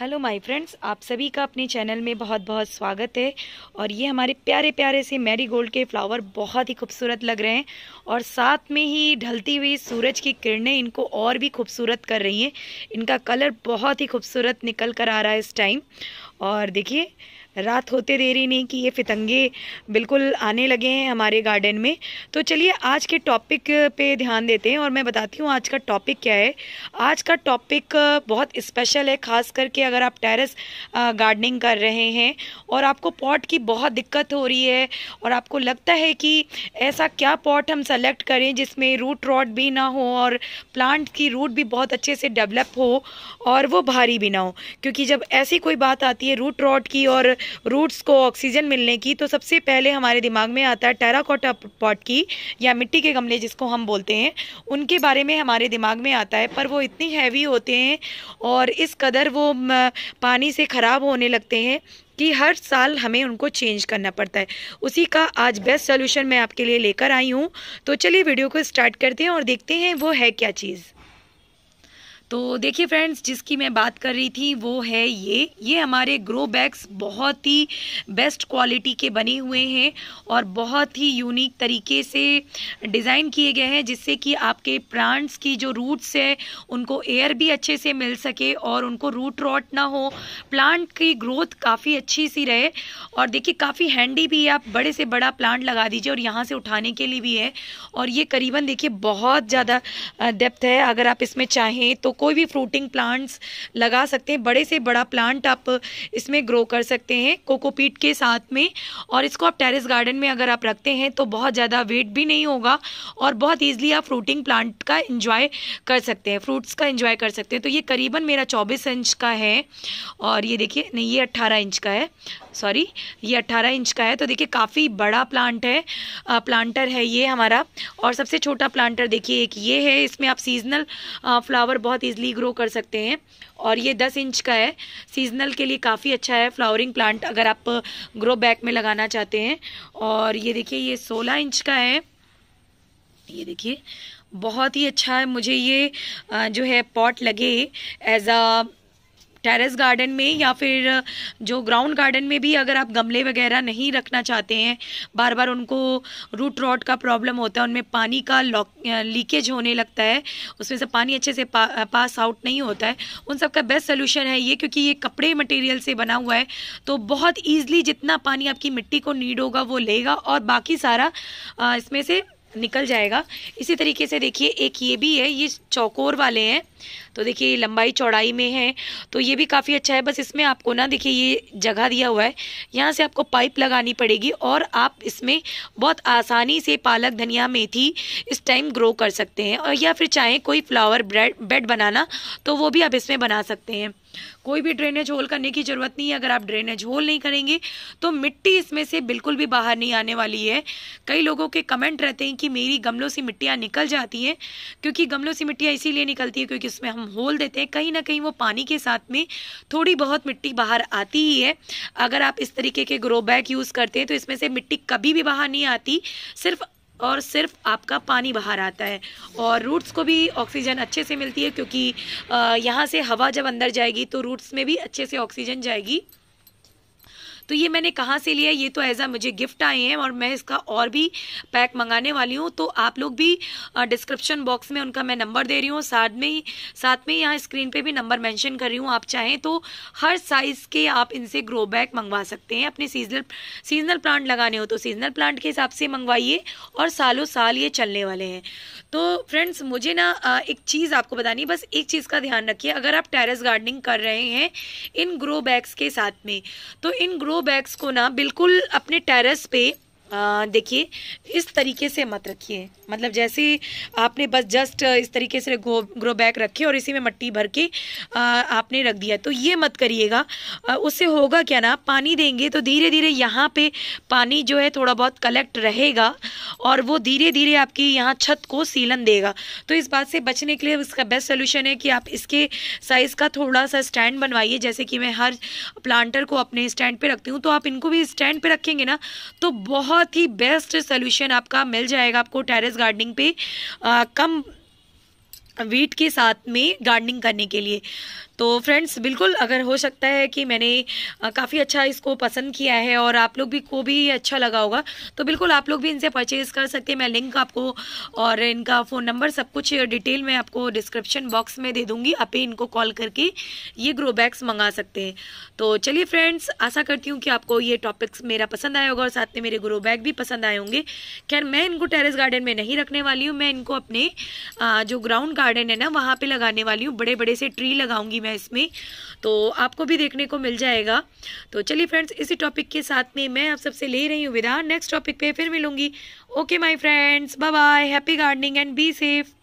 hello my friends आप सभी का अपने चैनल में बहुत बहुत स्वागत है और ये हमारे प्यारे प्यारे से मैरी गोल्ड के फ्लावर बहुत ही खूबसूरत लग रहे हैं और साथ में ही ढलती हुई सूरज की किरणें इनको और भी खूबसूरत कर रही हैं इनका कलर बहुत ही खूबसूरत निकल कर आ रहा है इस टाइम और देखिए रात होते देर ही नहीं कि ये फितंगे बिल्कुल आने लगे हैं हमारे गार्डन में तो चलिए आज के टॉपिक पे ध्यान देते हैं और मैं बताती हूँ आज का टॉपिक क्या है आज का टॉपिक बहुत स्पेशल है ख़ास करके अगर आप टेरेस गार्डनिंग कर रहे हैं और आपको पॉट की बहुत दिक्कत हो रही है और आपको लगता है कि ऐसा क्या पॉट हम सेलेक्ट करें जिसमें रूट रॉड भी ना हो और प्लांट की रूट भी बहुत अच्छे से डेवलप हो और वो भारी भी ना हो क्योंकि जब ऐसी कोई बात आती है रूट रॉड की और रूट्स को ऑक्सीजन मिलने की तो सबसे पहले हमारे दिमाग में आता है टेराकोटा पॉट की या मिट्टी के गमले जिसको हम बोलते हैं उनके बारे में हमारे दिमाग में आता है पर वो इतनी हैवी होते हैं और इस कदर वो पानी से ख़राब होने लगते हैं कि हर साल हमें उनको चेंज करना पड़ता है उसी का आज बेस्ट सोल्यूशन मैं आपके लिए लेकर आई हूँ तो चलिए वीडियो को स्टार्ट करते हैं और देखते हैं वो है क्या चीज़ तो देखिए फ्रेंड्स जिसकी मैं बात कर रही थी वो है ये ये हमारे ग्रो बैग्स बहुत ही बेस्ट क्वालिटी के बने हुए हैं और बहुत ही यूनिक तरीके से डिज़ाइन किए गए हैं जिससे कि आपके प्लांट्स की जो रूट्स है उनको एयर भी अच्छे से मिल सके और उनको रूट रॉट ना हो प्लांट की ग्रोथ काफ़ी अच्छी सी रहे और देखिए काफ़ी हैंडी भी है आप बड़े से बड़ा प्लांट लगा दीजिए और यहाँ से उठाने के लिए भी है और ये करीबन देखिए बहुत ज़्यादा डेप्थ है अगर आप इसमें चाहें तो कोई भी फ्रूटिंग प्लांट्स लगा सकते हैं बड़े से बड़ा प्लांट आप इसमें ग्रो कर सकते हैं कोकोपीट के साथ में और इसको आप टेरेस गार्डन में अगर आप रखते हैं तो बहुत ज़्यादा वेट भी नहीं होगा और बहुत ईजिली आप फ्रूटिंग प्लांट का इंजॉय कर सकते हैं फ्रूट्स का इंजॉय कर सकते हैं तो ये करीबन मेरा चौबीस इंच का है और ये देखिए नहीं ये अट्ठारह इंच का है सॉरी ये 18 इंच का है तो देखिए काफ़ी बड़ा प्लांट है आ, प्लांटर है ये हमारा और सबसे छोटा प्लांटर देखिए एक ये है इसमें आप सीजनल फ्लावर बहुत ईजिली ग्रो कर सकते हैं और ये 10 इंच का है सीजनल के लिए काफ़ी अच्छा है फ्लावरिंग प्लांट अगर आप ग्रो बैक में लगाना चाहते हैं और ये देखिए ये सोलह इंच का है ये देखिए बहुत ही अच्छा है मुझे ये जो है पॉट लगे एज अ टेरेस गार्डन में या फिर जो ग्राउंड गार्डन में भी अगर आप गमले वगैरह नहीं रखना चाहते हैं बार बार उनको रूट रॉट का प्रॉब्लम होता है उनमें पानी का लीकेज होने लगता है उसमें से पानी अच्छे से पा, पास आउट नहीं होता है उन सब का बेस्ट सोल्यूशन है ये क्योंकि ये कपड़े मटेरियल से बना हुआ है तो बहुत ईजिली जितना पानी आपकी मिट्टी को नीड होगा वो लेगा और बाकी सारा इसमें से निकल जाएगा इसी तरीके से देखिए एक ये भी है ये चौकोर वाले हैं तो देखिए लंबाई चौड़ाई में है तो ये भी काफ़ी अच्छा है बस इसमें आपको ना देखिए ये जगह दिया हुआ है यहाँ से आपको पाइप लगानी पड़ेगी और आप इसमें बहुत आसानी से पालक धनिया मेथी इस टाइम ग्रो कर सकते हैं और या फिर चाहें कोई फ्लावर ब्रेड बेड बनाना तो वो भी आप इसमें बना सकते हैं कोई भी ड्रेनेज होल करने की ज़रूरत नहीं है अगर आप ड्रेनेज होल नहीं करेंगे तो मिट्टी इसमें से बिल्कुल भी बाहर नहीं आने वाली है कई लोगों के कमेंट रहते हैं कि मेरी गमलों से मिट्टियाँ निकल जाती हैं क्योंकि गमलों से मिट्टियाँ इसीलिए निकलती है क्योंकि उसमें हम होल देते हैं कहीं ना कहीं वो पानी के साथ में थोड़ी बहुत मिट्टी बाहर आती ही है अगर आप इस तरीके के ग्रो बैग यूज़ करते हैं तो इसमें से मिट्टी कभी भी बाहर नहीं आती सिर्फ और सिर्फ आपका पानी बाहर आता है और रूट्स को भी ऑक्सीजन अच्छे से मिलती है क्योंकि यहाँ से हवा जब अंदर जाएगी तो रूट्स में भी अच्छे से ऑक्सीजन जाएगी तो ये मैंने कहाँ से लिया ये तो एज आ मुझे गिफ्ट आए हैं और मैं इसका और भी पैक मंगाने वाली हूँ तो आप लोग भी डिस्क्रिप्शन बॉक्स में उनका मैं नंबर दे रही हूँ साथ में ही साथ में यहाँ स्क्रीन पर भी नंबर मैंशन कर रही हूँ आप चाहें तो हर साइज़ के आप इनसे ग्रो बैग मंगवा सकते हैं अपने सीजनल सीजनल प्लांट लगाने हो तो सीजनल प्लांट के हिसाब से मंगवाइए और सालों साल ये चलने वाले हैं तो फ्रेंड्स मुझे ना एक चीज़ आपको बतानी बस एक चीज़ का ध्यान रखिए अगर आप टेरेस गार्डनिंग कर रहे हैं इन ग्रो बैग्स के साथ में तो इन ग्रो ग्रो बैग्स को ना बिल्कुल अपने टेरेस पे देखिए इस तरीके से मत रखिए मतलब जैसे आपने बस जस्ट इस तरीके से ग्रो ग्रो बैग रखे और इसी में मट्टी भर के आपने रख दिया तो ये मत करिएगा उससे होगा क्या ना पानी देंगे तो धीरे धीरे यहाँ पे पानी जो है थोड़ा बहुत कलेक्ट रहेगा और वो धीरे धीरे आपकी यहाँ छत को सीलन देगा तो इस बात से बचने के लिए उसका बेस्ट सोल्यूशन है कि आप इसके साइज़ का थोड़ा सा स्टैंड बनवाइए जैसे कि मैं हर प्लांटर को अपने स्टैंड पर रखती हूँ तो आप इनको भी स्टैंड पर रखेंगे ना तो बहुत बहुत ही बेस्ट सोल्यूशन आपका मिल जाएगा आपको टेरेस गार्डनिंग पे आ, कम वीट के साथ में गार्डनिंग करने के लिए तो फ्रेंड्स बिल्कुल अगर हो सकता है कि मैंने काफ़ी अच्छा इसको पसंद किया है और आप लोग भी को भी अच्छा लगा होगा तो बिल्कुल आप लोग भी इनसे परचेज़ कर सकते हैं मैं लिंक आपको और इनका फ़ोन नंबर सब कुछ डिटेल में आपको डिस्क्रिप्शन बॉक्स में दे दूँगी आप ही इनको कॉल करके ये ग्रो बैग्स मंगा सकते हैं तो चलिए फ्रेंड्स आशा करती हूँ कि आपको ये टॉपिक्स मेरा पसंद आया होगा और साथ में मेरे ग्रो बैग भी पसंद आए होंगे खैर मैं इनको टेरेस गार्डन में नहीं रखने वाली हूँ मैं इनको अपने जो ग्राउंड गार्डन है ना वहाँ पर लगाने वाली हूँ बड़े बड़े से ट्री लगाऊंगी है इसमें तो आपको भी देखने को मिल जाएगा तो चलिए फ्रेंड्स इसी टॉपिक के साथ में मैं आप सबसे ले रही हूँ विदा नेक्स्ट टॉपिक पे फिर मिलूंगी okay my friends bye bye happy gardening and be safe